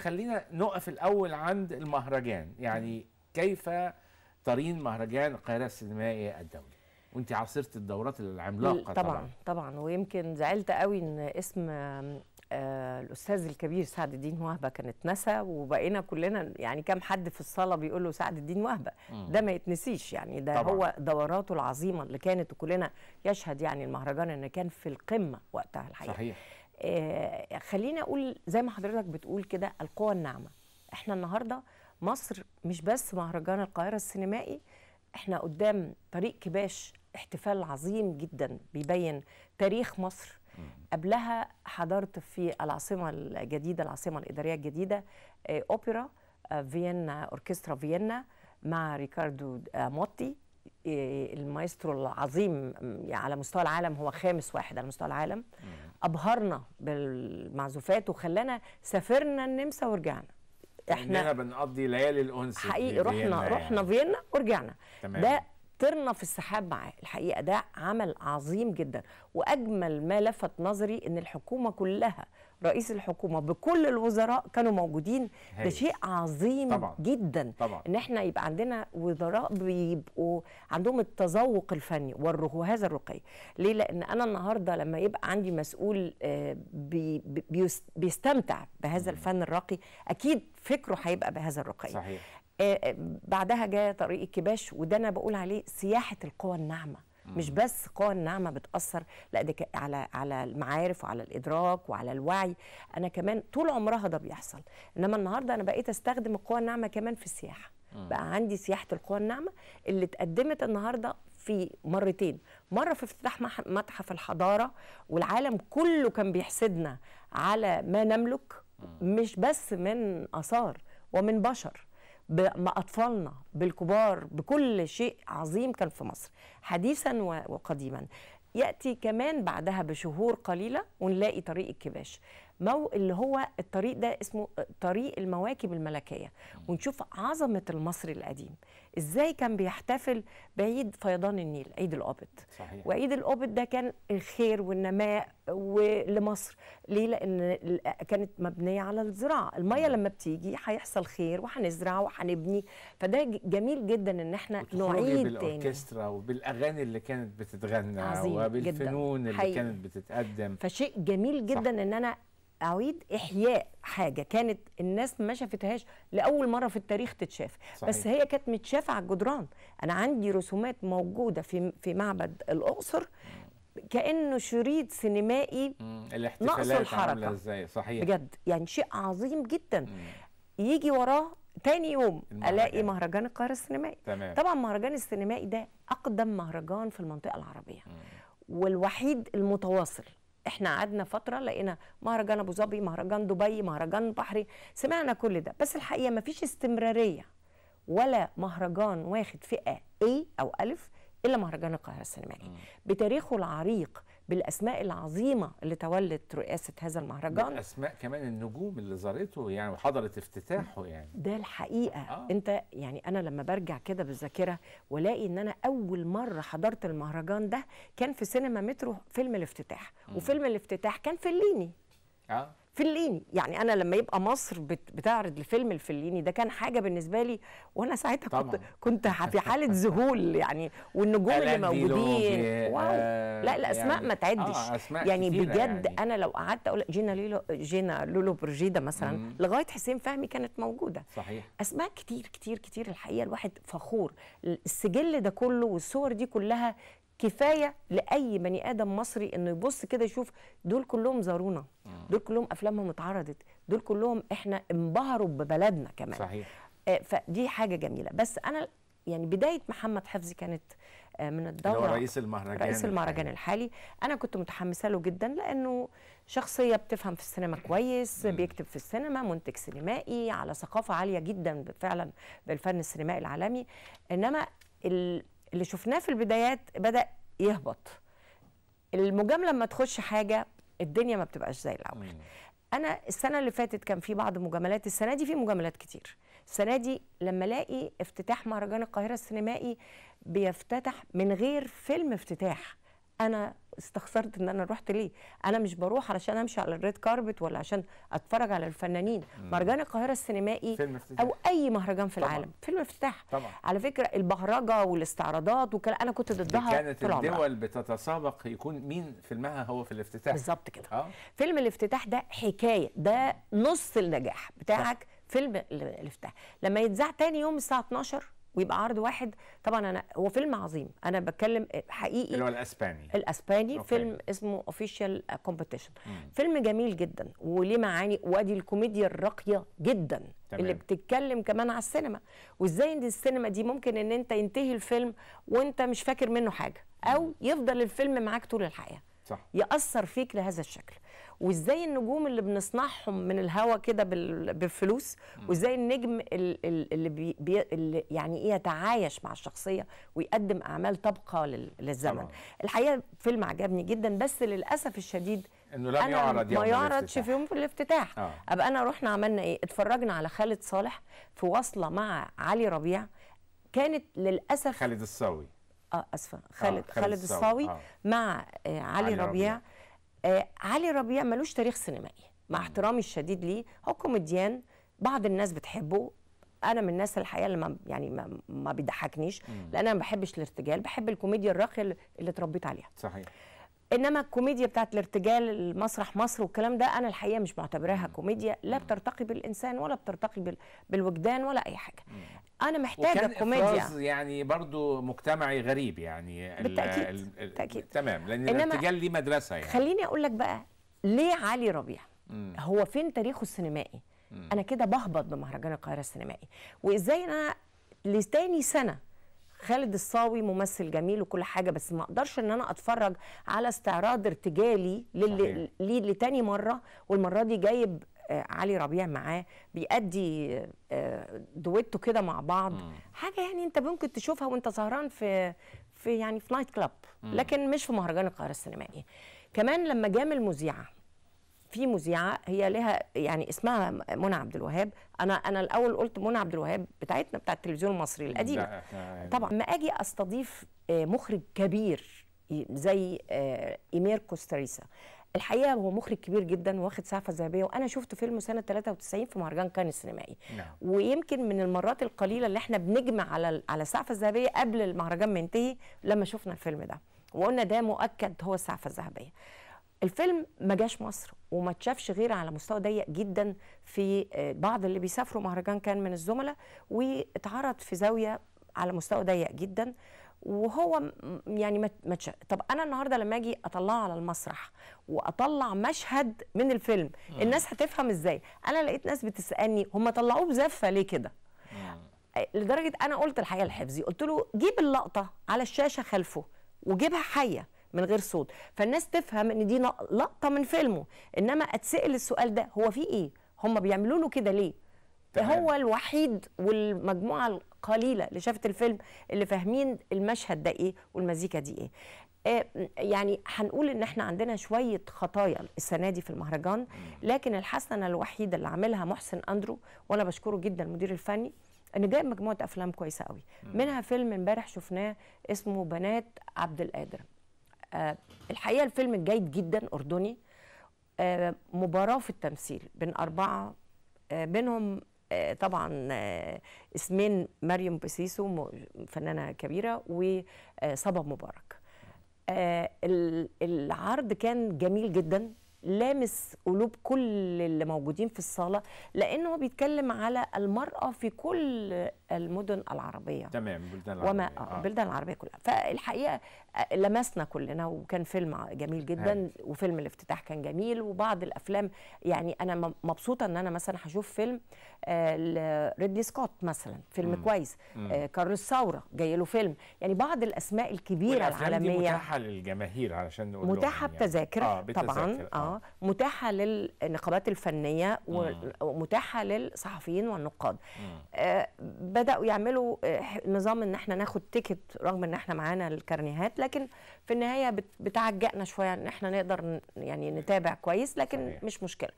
خلينا نقف الاول عند المهرجان يعني كيف ترين مهرجان القاهره السينمائي الدولي وانت عاصرت الدورات العملاقه طبعا طبعا, طبعا ويمكن زعلت قوي ان اسم آه، الاستاذ الكبير سعد الدين وهبه كان اتنسى وبقينا كلنا يعني كام حد في الصاله بيقول له سعد الدين وهبه ده ما يتنسيش يعني ده طبعا. هو دوراته العظيمه اللي كانت وكلنا يشهد يعني المهرجان ان كان في القمه وقتها الحقيقه صحيح آه، خليني اقول زي ما حضرتك بتقول كده القوى الناعمه احنا النهارده مصر مش بس مهرجان القاهره السينمائي احنا قدام طريق كباش احتفال عظيم جدا بيبين تاريخ مصر قبلها حضرت في العاصمه الجديده العاصمه الاداريه الجديده آه، اوبرا آه، فيينا اوركسترا فيينا مع ريكاردو موتي المايسترو العظيم على مستوى العالم هو خامس واحد على مستوى العالم ابهرنا بالمعزوفات وخلانا سافرنا النمسا ورجعنا احنا بنقضي ليالي الانس حقيقي في رحنا يعني. رحنا فيينا ورجعنا تمام. ده طرنا في السحاب معاه الحقيقه ده عمل عظيم جدا واجمل ما لفت نظري ان الحكومه كلها رئيس الحكومه بكل الوزراء كانوا موجودين ده شيء عظيم طبعًا. جدا طبعًا. ان احنا يبقى عندنا وزراء بيبقوا عندهم التذوق الفني وهذا الرقي ليه لان انا النهارده لما يبقى عندي مسؤول آه، بي بيستمتع بهذا الفن الراقي اكيد فكره هيبقى بهذا الرقي صحيح. آه، آه، بعدها جاء طريق الكباش وده انا بقول عليه سياحه القوى الناعمه مش بس قوى الناعمه بتاثر لا ده على على المعارف وعلى الادراك وعلى الوعي انا كمان طول عمرها ده بيحصل انما النهارده انا بقيت استخدم القوى الناعمه كمان في السياحه بقى عندي سياحه القوى الناعمه اللي اتقدمت النهارده في مرتين مره في افتتاح متحف الحضاره والعالم كله كان بيحسدنا على ما نملك مش بس من اثار ومن بشر باطفالنا بالكبار بكل شيء عظيم كان في مصر حديثا وقديما يأتي كمان بعدها بشهور قليلة ونلاقي طريق الكباش مو اللي هو الطريق ده اسمه طريق المواكب الملكيه ونشوف عظمه المصري القديم ازاي كان بيحتفل بعيد فيضان النيل عيد القبط وعيد القبط ده كان الخير والنماء ولمصر ليه لان كانت مبنيه على الزراعه الميه لما بتيجي هيحصل خير وهنزرع وهنبني فده جميل جدا ان احنا نعيد تاني بالاوركسترا وبالاغاني اللي كانت بتتغنى وبالفنون جداً. اللي كانت بتتقدم فشيء جميل جدا صح. ان انا اعيد احياء حاجه كانت الناس ما شافتهاش لاول مره في التاريخ تتشاف صحيح. بس هي كانت متشافه على الجدران انا عندي رسومات موجوده في في معبد الاقصر كانه شريط سينمائي نقص الحركه ازاي صحيح بجد يعني شيء عظيم جدا م. يجي وراه تاني يوم المهرجان. الاقي مهرجان القاهره السينمائي تمام. طبعا مهرجان السينمائي ده اقدم مهرجان في المنطقه العربيه م. والوحيد المتواصل احنا قعدنا فتره لقينا مهرجان ابو ظبي مهرجان دبي مهرجان بحري سمعنا كل ده بس الحقيقه ما فيش استمراريه ولا مهرجان واخد فئه A او ألف إلا مهرجان القاهرة السينمائي بتاريخه العريق بالاسماء العظيمه اللي تولت رئاسه هذا المهرجان اسماء كمان النجوم اللي زارته يعني وحضرت افتتاحه يعني ده الحقيقه آه. انت يعني انا لما برجع كده بالذاكره والاقي ان انا اول مره حضرت المهرجان ده كان في سينما مترو فيلم الافتتاح م. وفيلم الافتتاح كان فليني اه فليني يعني انا لما يبقى مصر بتعرض لفيلم الفليني ده كان حاجه بالنسبه لي وانا ساعتها طبعا. كنت كنت في حاله ذهول يعني والنجوم اللي موجودين واو آه، لا الاسماء يعني ما تعدش آه أسماء يعني بجد يعني. انا لو قعدت اقول جينا ليلو جينا لولو برجيده مثلا مم. لغايه حسين فهمي كانت موجوده صحيح اسماء كتير كتير كتير الحقيقه الواحد فخور السجل ده كله والصور دي كلها كفايه لاي بني ادم مصري انه يبص كده يشوف دول كلهم زارونا دول كلهم افلامهم اتعرضت دول كلهم احنا انبهروا ببلدنا كمان صحيح آه، فدي حاجه جميله بس انا يعني بدايه محمد حفظي كانت آه، من الدوره اللي هو رئيس المهرجان رئيس المهرجان الحالي. الحالي انا كنت متحمسه له جدا لانه شخصيه بتفهم في السينما كويس م. بيكتب في السينما منتج سينمائي على ثقافه عاليه جدا فعلا بالفن السينمائي العالمي انما ال... اللي شفناه في البدايات بدا يهبط المجامله لما تخش حاجه الدنيا ما بتبقاش زي الاول انا السنه اللي فاتت كان في بعض مجاملات السنه دي في مجاملات كتير السنه دي لما الاقي افتتاح مهرجان القاهره السينمائي بيفتتح من غير فيلم افتتاح انا استخسرت ان انا رحت ليه انا مش بروح علشان امشي على الريد كاربت ولا عشان اتفرج على الفنانين مهرجان القاهره السينمائي او اي مهرجان في طبعًا. العالم فيلم افتتاح طبعا على فكره البهرجه والاستعراضات وكلام انا كنت ضدها كانت الدول بتتسابق يكون مين فيلمها هو في الافتتاح بالظبط كده آه. فيلم الافتتاح ده حكايه ده نص النجاح بتاعك طبعًا. فيلم الافتتاح لما يتذاع تاني يوم الساعه 12 ويبقى عرض واحد طبعا انا هو فيلم عظيم انا بتكلم حقيقي اللي هو الاسباني الاسباني أوكي. فيلم اسمه اوفيشال كومبيتيشن فيلم جميل جدا وليه معاني وادي الكوميديا الراقيه جدا تمام. اللي بتتكلم كمان على السينما وازاي ان السينما دي ممكن ان انت ينتهي الفيلم وانت مش فاكر منه حاجه او يفضل الفيلم معاك طول الحياه صح. ياثر فيك لهذا الشكل وازاي النجوم اللي بنصنعهم من الهوا كده بالفلوس وازاي النجم اللي, بي اللي يعني ايه يتعايش مع الشخصيه ويقدم اعمال طبقه للزمن طبعا. الحقيقه فيلم عجبني جدا بس للاسف الشديد انه لم يعرض ما يعرضش في يوم في الافتتاح آه. ابقى انا رحنا عملنا ايه اتفرجنا على خالد صالح في وصله مع علي ربيع كانت للاسف خالد الصاوي اه اسفه خالد آه خالد الصاوي آه. مع آه علي ربيع آه علي ربيع ملوش تاريخ سينمائي مع احترامي الشديد ليه هو كوميديان بعض الناس بتحبه انا من الناس الحقيقه اللي ما يعني ما, ما بيضحكنيش لان انا ما بحبش الارتجال بحب الكوميديا الراقيه اللي اتربيت عليها صحيح انما الكوميديا بتاعت الارتجال المسرح مصر والكلام ده انا الحقيقه مش معتبراها كوميديا لا بترتقي بالانسان ولا بترتقي بالوجدان ولا اي حاجه انا محتاجه وكان كوميديا يعني برضو مجتمعي غريب يعني بالتاكيد بالتاكيد تمام لان الارتجال ليه مدرسه يعني خليني اقول لك بقى ليه علي ربيع هو فين تاريخه السينمائي انا كده بهبط بمهرجان القاهره السينمائي وازاي انا لتاني سنه خالد الصاوي ممثل جميل وكل حاجه بس ما اقدرش ان انا اتفرج على استعراض ارتجالي للي لتاني مره والمره دي جايب آه، علي ربيع معاه بيأدي آه، دويتو كده مع بعض حاجه يعني انت ممكن تشوفها وانت سهران في في يعني في نايت كلاب لكن مش في مهرجان القاهره السينمائي كمان لما جام المذيعه في مذيعه هي لها يعني اسمها منى عبد الوهاب انا انا الاول قلت منى عبد الوهاب بتاعتنا بتاع التلفزيون المصري القديمه يعني طبعا ما اجي استضيف آه، مخرج كبير زي آه، ايمير كوستاريسا الحقيقه هو مخرج كبير جدا واخد سعفه ذهبيه وانا شفته فيلم سنه 93 في مهرجان كان السينمائي نعم. ويمكن من المرات القليله اللي احنا بنجمع على على السعفه الذهبيه قبل المهرجان ما ينتهي لما شفنا الفيلم ده وقلنا ده مؤكد هو السعفه الذهبيه الفيلم ما جاش مصر وما اتشافش غير على مستوى ضيق جدا في آه، بعض اللي بيسافروا مهرجان كان من الزملاء واتعرض في زاويه على مستوى ضيق جدا وهو يعني ما طب انا النهارده لما اجي اطلعه على المسرح واطلع مشهد من الفيلم الناس هتفهم ازاي انا لقيت ناس بتسالني هم طلعوه بزفه ليه كده آه، لدرجه انا قلت الحقيقه لحفظي قلت له جيب اللقطه على الشاشه خلفه وجيبها حيه من غير صوت فالناس تفهم ان دي لقطه من فيلمه انما اتسال السؤال ده هو في ايه هم بيعملوا له كده ليه تمام. هو الوحيد والمجموعه القليله اللي شافت الفيلم اللي فاهمين المشهد ده ايه والمزيكا دي ايه آه، يعني هنقول ان احنا عندنا شويه خطايا السنه دي في المهرجان لكن الحسنه الوحيده اللي عاملها محسن اندرو وانا بشكره جدا المدير الفني ان جايب مجموعه افلام كويسه قوي منها فيلم امبارح شفناه اسمه بنات عبد القادر آه، الحقيقه الفيلم جيد جدا اردني آه، مباراه في التمثيل بين اربعه آه، منهم طبعا اسمين مريم بسيسو فنانه كبيره وصبا مبارك العرض كان جميل جدا لامس قلوب كل اللي موجودين في الصاله لانه بيتكلم على المراه في كل المدن العربيه تمام بلدان العربيه وما آه. آه. بلدان العربيه كلها فالحقيقه آه، لمسنا كلنا وكان فيلم جميل جدا هاي. وفيلم الافتتاح كان جميل وبعض الافلام يعني انا مبسوطه ان انا مثلا هشوف فيلم آه، ريدلي سكوت مثلا فيلم مم. كويس مم. الثوره كارلوس ثوره جاي له فيلم يعني بعض الاسماء الكبيره العالميه دي متاحه للجماهير علشان نقول متاحه يعني. بتذاكر آه طبعا آه. آه. متاحه للنقابات الفنيه ومتاحه للصحفيين والنقاد آه بداوا يعملوا آه، نظام ان احنا ناخد تيكت رغم ان احنا معانا الكارنيهات لكن في النهايه بتعجقنا شويه ان احنا نقدر يعني نتابع كويس لكن صحيح. مش مشكله